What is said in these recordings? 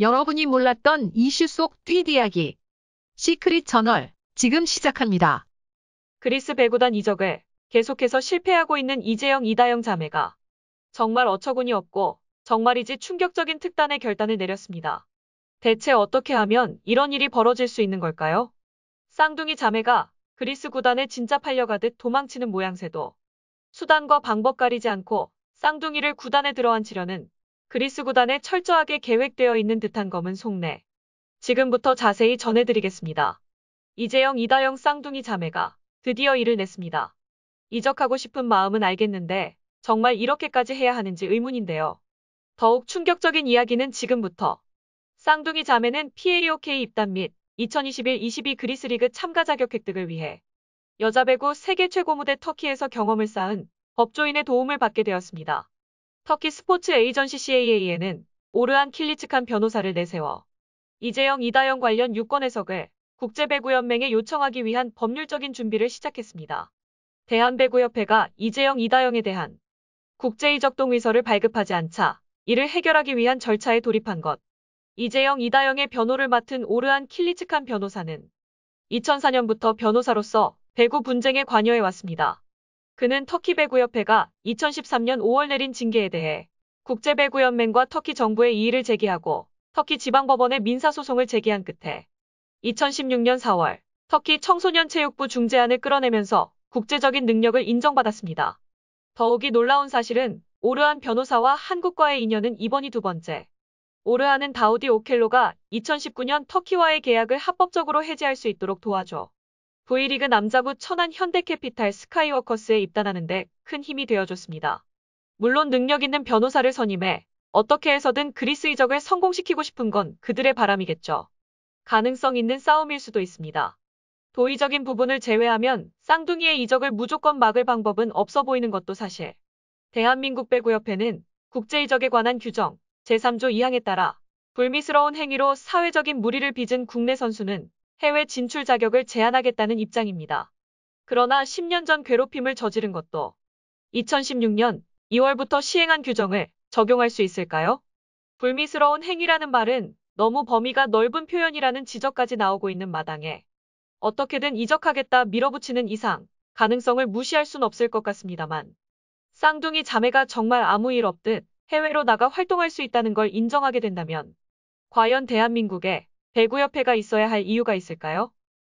여러분이 몰랐던 이슈 속 뒷이야기 시크릿 저널 지금 시작합니다. 그리스 배구단 이적을 계속해서 실패하고 있는 이재영 이다영 자매가 정말 어처구니 없고 정말이지 충격적인 특단의 결단을 내렸습니다. 대체 어떻게 하면 이런 일이 벌어질 수 있는 걸까요? 쌍둥이 자매가 그리스 구단에 진짜 팔려가듯 도망치는 모양새도 수단과 방법 가리지 않고 쌍둥이를 구단에 들어앉히려는 그리스 구단에 철저하게 계획되어 있는 듯한 검은 속내. 지금부터 자세히 전해드리겠습니다. 이재영, 이다영 쌍둥이 자매가 드디어 일을 냈습니다. 이적하고 싶은 마음은 알겠는데 정말 이렇게까지 해야 하는지 의문인데요. 더욱 충격적인 이야기는 지금부터. 쌍둥이 자매는 PAOK e 입단 및 2021-22 그리스 리그 참가 자격 획득을 위해 여자 배구 세계 최고 무대 터키에서 경험을 쌓은 법조인의 도움을 받게 되었습니다. 터키 스포츠 에이전시 CAA에는 오르한 킬리츠칸 변호사를 내세워 이재영 이다영 관련 유권 해석을 국제배구연맹에 요청하기 위한 법률적인 준비를 시작했습니다. 대한배구협회가 이재영 이다영에 대한 국제이적 동의서를 발급하지 않자 이를 해결하기 위한 절차에 돌입한 것. 이재영 이다영의 변호를 맡은 오르한 킬리츠칸 변호사는 2004년부터 변호사로서 배구 분쟁에 관여해 왔습니다. 그는 터키 배구협회가 2013년 5월 내린 징계에 대해 국제배구연맹과 터키 정부의 이의를 제기하고 터키 지방법원에 민사소송을 제기한 끝에 2016년 4월 터키 청소년체육부 중재안을 끌어내면서 국제적인 능력을 인정받았습니다. 더욱이 놀라운 사실은 오르한 변호사와 한국과의 인연은 이번이 두 번째. 오르한은 다우디 오켈로가 2019년 터키와의 계약을 합법적으로 해지할 수 있도록 도와줘 V리그 남자부 천안 현대캐피탈 스카이워커스에 입단하는데 큰 힘이 되어줬습니다. 물론 능력 있는 변호사를 선임해 어떻게 해서든 그리스 이적을 성공시키고 싶은 건 그들의 바람이겠죠. 가능성 있는 싸움일 수도 있습니다. 도의적인 부분을 제외하면 쌍둥이의 이적을 무조건 막을 방법은 없어 보이는 것도 사실. 대한민국 배구협회는 국제이적에 관한 규정 제3조 2항에 따라 불미스러운 행위로 사회적인 무리를 빚은 국내 선수는 해외 진출 자격을 제한하겠다는 입장입니다. 그러나 10년 전 괴롭힘을 저지른 것도 2016년 2월부터 시행한 규정을 적용할 수 있을까요? 불미스러운 행위라는 말은 너무 범위가 넓은 표현이라는 지적까지 나오고 있는 마당에 어떻게든 이적하겠다 밀어붙이는 이상 가능성을 무시할 순 없을 것 같습니다만 쌍둥이 자매가 정말 아무 일 없듯 해외로 나가 활동할 수 있다는 걸 인정하게 된다면 과연 대한민국에 배구협회가 있어야 할 이유가 있을까요?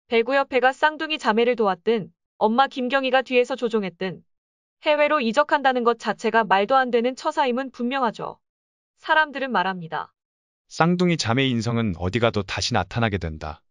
배구협회가 쌍둥이 자매를 도왔든 엄마 김경희가 뒤에서 조종했든 해외로 이적한다는 것 자체가 말도 안 되는 처사임은 분명하죠. 사람들은 말합니다. 쌍둥이 자매 인성은 어디 가도 다시 나타나게 된다.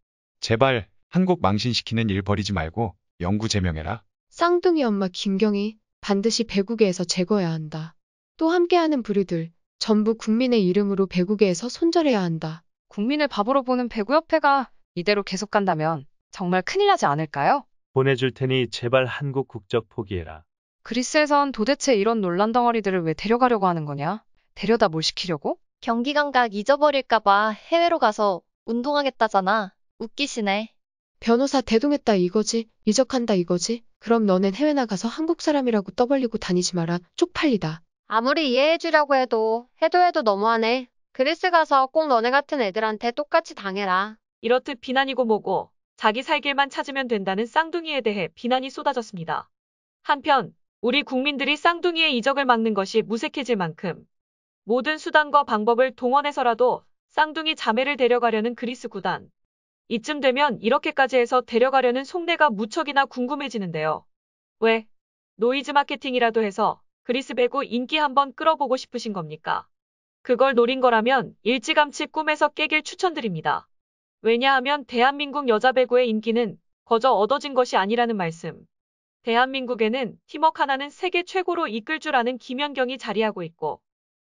제발 한국 망신시키는 일버리지 말고 영구 제명해라. 쌍둥이 엄마 김경희 반드시 배구계에서 제거해야 한다. 또 함께하는 부류들 전부 국민의 이름으로 배구계에서 손절해야 한다. 국민을 바보로 보는 배구협회가 이대로 계속 간다면 정말 큰일 나지 않을까요? 보내줄 테니 제발 한국 국적 포기해라. 그리스에선 도대체 이런 논란 덩어리들을 왜 데려가려고 하는 거냐? 데려다 뭘 시키려고? 경기 감각 잊어버릴까봐 해외로 가서 운동하겠다잖아. 웃기시네. 변호사 대동했다 이거지, 이적한다 이거지. 그럼 너넨 해외 나가서 한국 사람이라고 떠벌리고 다니지 마라. 쪽팔리다. 아무리 이해해주려고 해도 해도 해도 너무하네. 그리스 가서 꼭 너네 같은 애들한테 똑같이 당해라. 이렇듯 비난이고 뭐고 자기 살 길만 찾으면 된다는 쌍둥이에 대해 비난이 쏟아졌습니다. 한편 우리 국민들이 쌍둥이의 이적을 막는 것이 무색해질 만큼 모든 수단과 방법을 동원해서라도 쌍둥이 자매를 데려가려는 그리스 구단. 이쯤 되면 이렇게까지 해서 데려가려는 속내가 무척이나 궁금해지는데요. 왜? 노이즈 마케팅이라도 해서 그리스 배구 인기 한번 끌어보고 싶으신 겁니까? 그걸 노린 거라면 일찌감치 꿈에서 깨길 추천드립니다. 왜냐하면 대한민국 여자 배구의 인기는 거저 얻어진 것이 아니라는 말씀. 대한민국에는 팀워크 하나는 세계 최고로 이끌 줄 아는 김연경이 자리하고 있고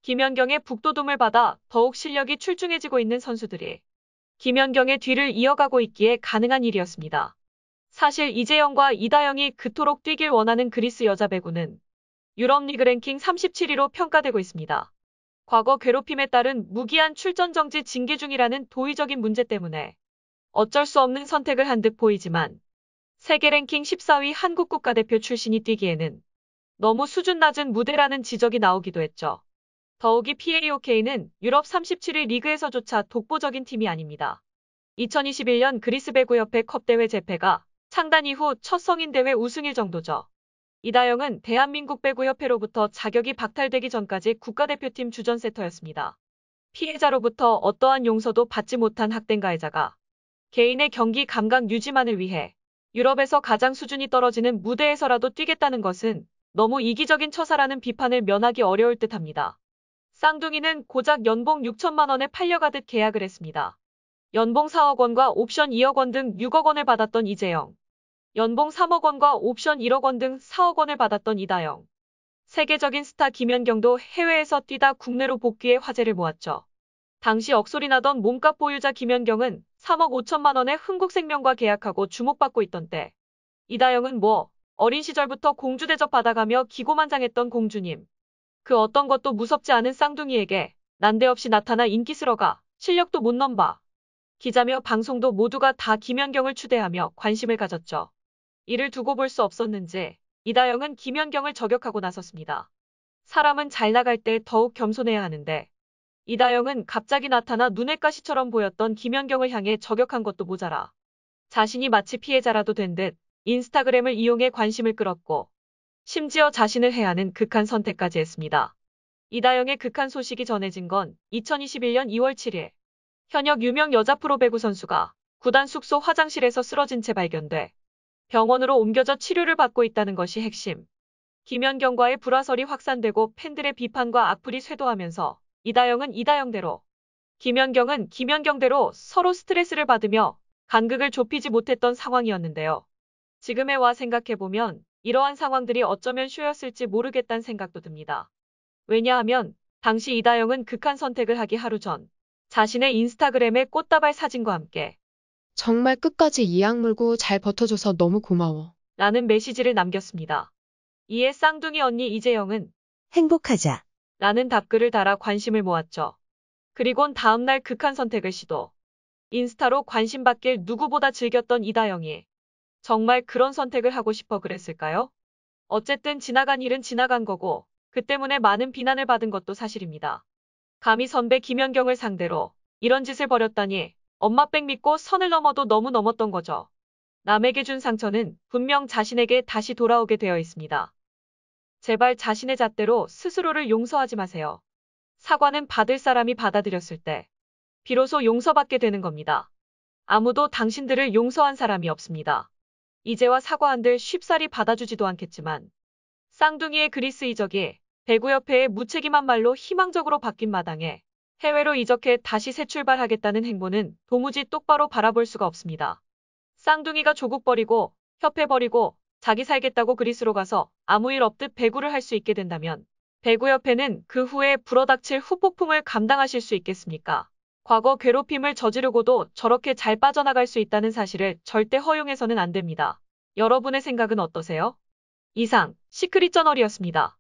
김연경의 북돋움을 받아 더욱 실력이 출중해지고 있는 선수들이 김연경의 뒤를 이어가고 있기에 가능한 일이었습니다. 사실 이재영과 이다영이 그토록 뛰길 원하는 그리스 여자 배구는 유럽리그 랭킹 37위로 평가되고 있습니다. 과거 괴롭힘에 따른 무기한 출전 정지 징계 중이라는 도의적인 문제 때문에 어쩔 수 없는 선택을 한 듯 보이지만 세계 랭킹 14위 한국 국가대표 출신이 뛰기에는 너무 수준 낮은 무대라는 지적이 나오기도 했죠. 더욱이 PAOK는 유럽 37위 리그에서조차 독보적인 팀이 아닙니다. 2021년 그리스 배구협회 컵대회 재패가 창단 이후 첫 성인 대회 우승일 정도죠. 이다영은 대한민국 배구협회로부터 자격이 박탈되기 전까지 국가대표팀 주전세터였습니다. 피해자로부터 어떠한 용서도 받지 못한 학생 가해자가 개인의 경기 감각 유지만을 위해 유럽에서 가장 수준이 떨어지는 무대에서라도 뛰겠다는 것은 너무 이기적인 처사라는 비판을 면하기 어려울 듯합니다. 쌍둥이는 고작 연봉 6천만 원에 팔려가듯 계약을 했습니다. 연봉 4억 원과 옵션 2억 원 등 6억 원을 받았던 이재영. 연봉 3억 원과 옵션 1억 원 등 4억 원을 받았던 이다영. 세계적인 스타 김연경도 해외에서 뛰다 국내로 복귀해 화제를 모았죠. 당시 억소리 나던 몸값 보유자 김연경은 3억 5천만 원의 흥국생명과 계약하고 주목받고 있던 때 이다영은 뭐 어린 시절부터 공주 대접 받아가며 기고만장했던 공주님. 그 어떤 것도 무섭지 않은 쌍둥이에게 난데없이 나타나 인기스러가 실력도 못 넘봐. 기자며 방송도 모두가 다 김연경을 추대하며 관심을 가졌죠. 이를 두고 볼 수 없었는지 이다영은 김연경을 저격하고 나섰습니다. 사람은 잘 나갈 때 더욱 겸손해야 하는데 이다영은 갑자기 나타나 눈의 가시처럼 보였던 김연경을 향해 저격한 것도 모자라 자신이 마치 피해자라도 된 듯 인스타그램을 이용해 관심을 끌었고 심지어 자신을 해하는 극한 선택까지 했습니다. 이다영의 극한 소식이 전해진 건 2021년 2월 7일 현역 유명 여자 프로 배구 선수가 구단 숙소 화장실에서 쓰러진 채 발견돼 병원으로 옮겨져 치료를 받고 있다는 것이 핵심. 김연경과의 불화설이 확산되고 팬들의 비판과 악플이 쇄도하면서 이다영은 이다영대로, 김연경은 김연경대로 서로 스트레스를 받으며 간극을 좁히지 못했던 상황이었는데요. 지금에와 생각해보면 이러한 상황들이 어쩌면 쇼였을지 모르겠다는 생각도 듭니다. 왜냐하면 당시 이다영은 극한 선택을 하기 하루 전 자신의 인스타그램에 꽃다발 사진과 함께 정말 끝까지 이 악물고 잘 버텨줘서 너무 고마워. 라는 메시지를 남겼습니다. 이에 쌍둥이 언니 이재영은 행복하자. 라는 답글을 달아 관심을 모았죠. 그리곤 다음날 극한 선택을 시도. 인스타로 관심받길 누구보다 즐겼던 이다영이 정말 그런 선택을 하고 싶어 그랬을까요? 어쨌든 지나간 일은 지나간 거고 그 때문에 많은 비난을 받은 것도 사실입니다. 감히 선배 김연경을 상대로 이런 짓을 벌였다니 엄마 백 믿고 선을 넘어도 너무 넘었던 거죠. 남에게 준 상처는 분명 자신에게 다시 돌아오게 되어 있습니다. 제발 자신의 잣대로 스스로를 용서하지 마세요. 사과는 받을 사람이 받아들였을 때 비로소 용서받게 되는 겁니다. 아무도 당신들을 용서한 사람이 없습니다. 이제와 사과한들 쉽사리 받아주지도 않겠지만 쌍둥이의 그리스 이적이 배구 협회의 무책임한 말로 희망적으로 바뀐 마당에 해외로 이적해 다시 새 출발하겠다는 행보는 도무지 똑바로 바라볼 수가 없습니다. 쌍둥이가 조국 버리고 협회 버리고 자기 살겠다고 그리스로 가서 아무 일 없듯 배구를 할 수 있게 된다면 배구협회는 그 후에 불어닥칠 후폭풍을 감당하실 수 있겠습니까? 과거 괴롭힘을 저지르고도 저렇게 잘 빠져나갈 수 있다는 사실을 절대 허용해서는 안 됩니다. 여러분의 생각은 어떠세요? 이상 시크릿 저널이었습니다.